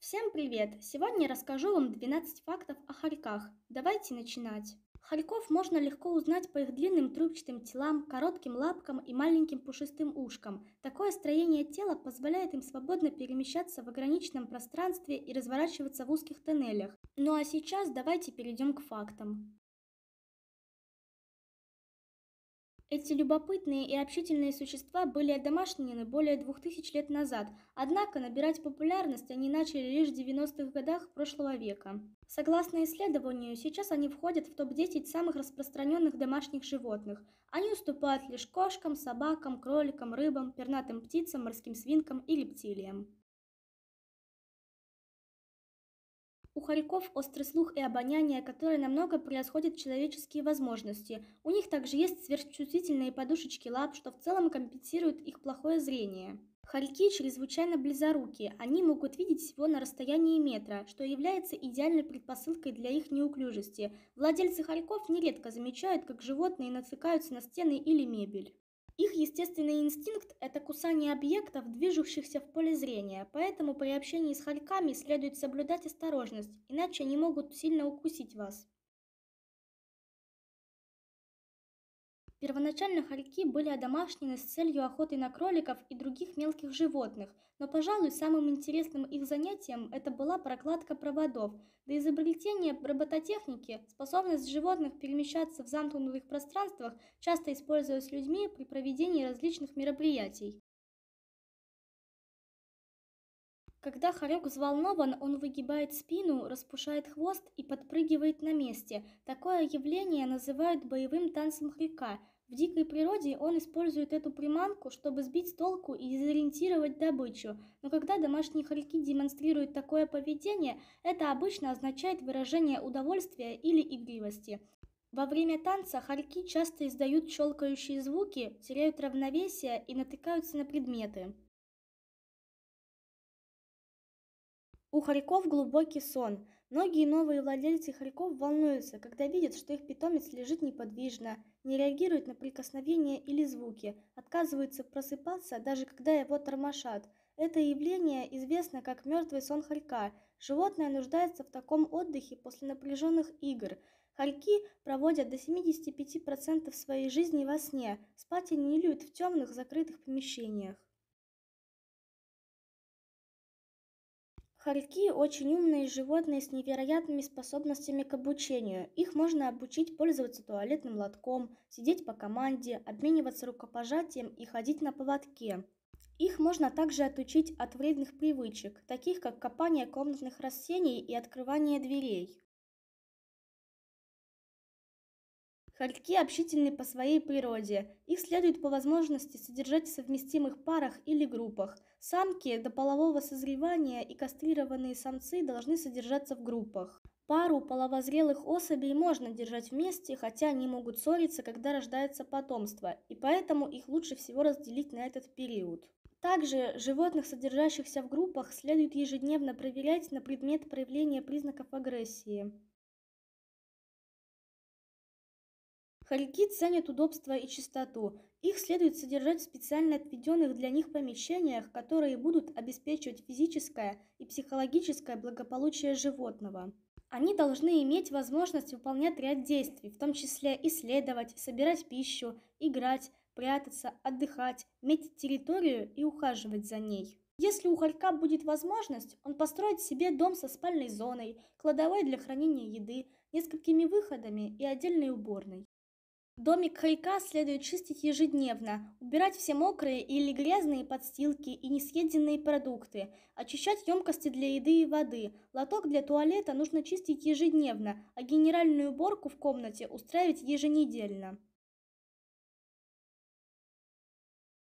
Всем привет! Сегодня я расскажу вам 12 фактов о хорьках. Давайте начинать. Хорьков можно легко узнать по их длинным трубчатым телам, коротким лапкам и маленьким пушистым ушкам. Такое строение тела позволяет им свободно перемещаться в ограниченном пространстве и разворачиваться в узких тоннелях. Ну а сейчас давайте перейдем к фактам. Эти любопытные и общительные существа были одомашнены более двух тысяч лет назад, однако набирать популярность они начали лишь в 90-х годах прошлого века. Согласно исследованию, сейчас они входят в топ-10 самых распространенных домашних животных. Они уступают лишь кошкам, собакам, кроликам, рыбам, пернатым птицам, морским свинкам и рептилиям. У хорьков острый слух и обоняние, которые намного превосходят человеческие возможности. У них также есть сверхчувствительные подушечки лап, что в целом компенсирует их плохое зрение. Хорьки чрезвычайно близоруки, они могут видеть всего на расстоянии метра, что является идеальной предпосылкой для их неуклюжести. Владельцы хорьков нередко замечают, как животные натыкаются на стены или мебель. Их естественный инстинкт – это кусание объектов, движущихся в поле зрения, поэтому при общении с хорьками следует соблюдать осторожность, иначе они могут сильно укусить вас. Первоначально хорьки были одомашнены с целью охоты на кроликов и других мелких животных, но, пожалуй, самым интересным их занятием это была прокладка проводов. До изобретения робототехники способность животных перемещаться в замкнутых пространствах часто использовалась людьми при проведении различных мероприятий. Когда хорек взволнован, он выгибает спину, распушает хвост и подпрыгивает на месте. Такое явление называют боевым танцем хорька. В дикой природе он использует эту приманку, чтобы сбить с толку и дезориентировать добычу. Но когда домашние хорьки демонстрируют такое поведение, это обычно означает выражение удовольствия или игривости. Во время танца хорьки часто издают щелкающие звуки, теряют равновесие и натыкаются на предметы. У хорьков глубокий сон. Многие новые владельцы хорьков волнуются, когда видят, что их питомец лежит неподвижно, не реагирует на прикосновения или звуки, отказывается просыпаться, даже когда его тормошат. Это явление известно как мертвый сон хорька. Животное нуждается в таком отдыхе после напряженных игр. Хорьки проводят до 75% своей жизни во сне. Спать они не любят в темных закрытых помещениях. хорьки – очень умные животные с невероятными способностями к обучению. Их можно обучить пользоваться туалетным лотком, сидеть по команде, обмениваться рукопожатием и ходить на поводке. Их можно также отучить от вредных привычек, таких как копание комнатных растений и открывание дверей. Хорьки общительны по своей природе. Их следует по возможности содержать в совместимых парах или группах. Самки до полового созревания и кастрированные самцы должны содержаться в группах. Пару половозрелых особей можно держать вместе, хотя они могут ссориться, когда рождается потомство, и поэтому их лучше всего разделить на этот период. Также животных, содержащихся в группах, следует ежедневно проверять на предмет проявления признаков агрессии. Хорьки ценят удобство и чистоту. Их следует содержать в специально отведенных для них помещениях, которые будут обеспечивать физическое и психологическое благополучие животного. Они должны иметь возможность выполнять ряд действий, в том числе исследовать, собирать пищу, играть, прятаться, отдыхать, метить территорию и ухаживать за ней. Если у хорька будет возможность, он построит себе дом со спальной зоной, кладовой для хранения еды, несколькими выходами и отдельной уборной. Домик хайка следует чистить ежедневно, убирать все мокрые или грязные подстилки и несъеденные продукты, очищать емкости для еды и воды. Лоток для туалета нужно чистить ежедневно, а генеральную уборку в комнате устраивать еженедельно.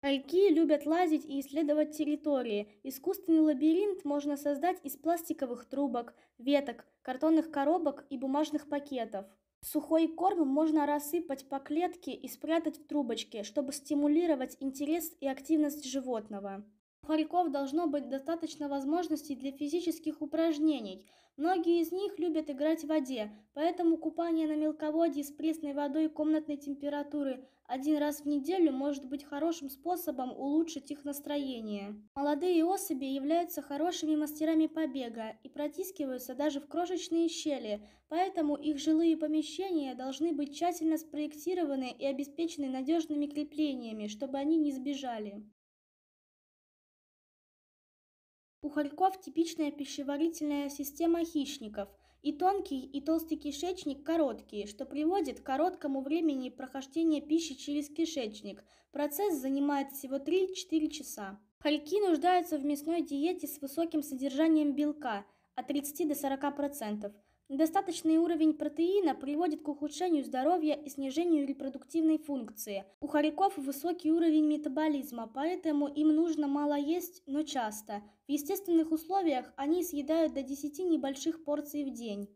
Хайки любят лазить и исследовать территории. Искусственный лабиринт можно создать из пластиковых трубок, веток, картонных коробок и бумажных пакетов. Сухой корм можно рассыпать по клетке и спрятать в трубочке, чтобы стимулировать интерес и активность животного париков должно быть достаточно возможностей для физических упражнений. Многие из них любят играть в воде, поэтому купание на мелководье с пресной водой комнатной температуры один раз в неделю может быть хорошим способом улучшить их настроение. Молодые особи являются хорошими мастерами побега и протискиваются даже в крошечные щели, поэтому их жилые помещения должны быть тщательно спроектированы и обеспечены надежными креплениями, чтобы они не сбежали. У хорьков типичная пищеварительная система хищников. И тонкий, и толстый кишечник короткие, что приводит к короткому времени прохождения пищи через кишечник. Процесс занимает всего 3-4 часа. Хорьки нуждаются в мясной диете с высоким содержанием белка от 30 до 40% достаточный уровень протеина приводит к ухудшению здоровья и снижению репродуктивной функции. У хорьков высокий уровень метаболизма, поэтому им нужно мало есть, но часто. В естественных условиях они съедают до 10 небольших порций в день.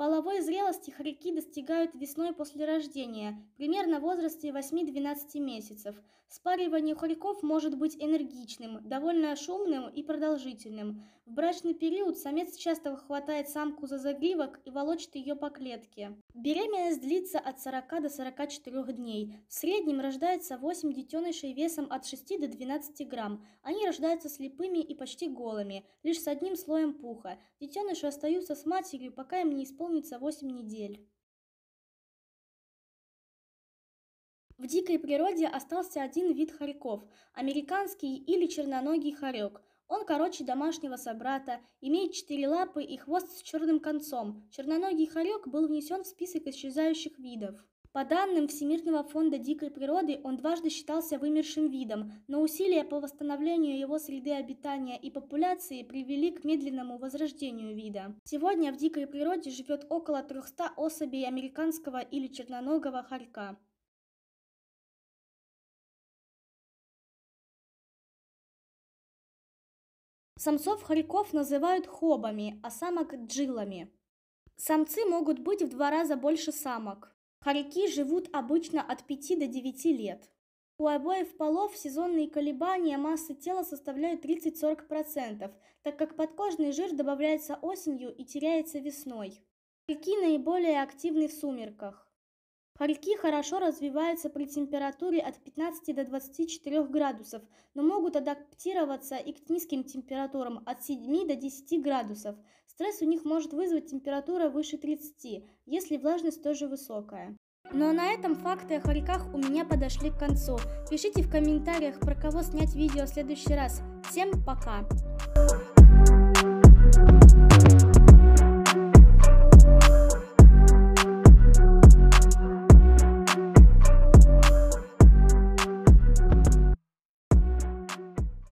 Половой зрелости хорьки достигают весной после рождения, примерно в возрасте 8-12 месяцев. Спаривание хорьков может быть энергичным, довольно шумным и продолжительным. В брачный период самец часто хватает самку за загривок и волочит ее по клетке. Беременность длится от 40 до 44 дней. В среднем рождается 8 детенышей весом от 6 до 12 грамм. Они рождаются слепыми и почти голыми, лишь с одним слоем пуха. Детеныши остаются с матерью, пока им не исполнится исполнится 8 недель. В дикой природе остался один вид хорьков – американский или черноногий хорек. Он короче домашнего собрата, имеет четыре лапы и хвост с черным концом. Черноногий хорек был внесен в список исчезающих видов. По данным Всемирного фонда дикой природы, он дважды считался вымершим видом, но усилия по восстановлению его среды обитания и популяции привели к медленному возрождению вида. Сегодня в дикой природе живет около 300 особей американского или черноногого хорька. Самцов хорьков называют хобами, а самок – джилами. Самцы могут быть в два раза больше самок. Хорьки живут обычно от 5 до 9 лет. У обоев полов сезонные колебания массы тела составляют 30-40%, так как подкожный жир добавляется осенью и теряется весной. Хорьки наиболее активны в сумерках. Хорьки хорошо развиваются при температуре от 15 до 24 градусов, но могут адаптироваться и к низким температурам от 7 до 10 градусов. Стресс у них может вызвать температура выше 30, если влажность тоже высокая. Ну а на этом факты о хорьках у меня подошли к концу. Пишите в комментариях, про кого снять видео в следующий раз. Всем пока!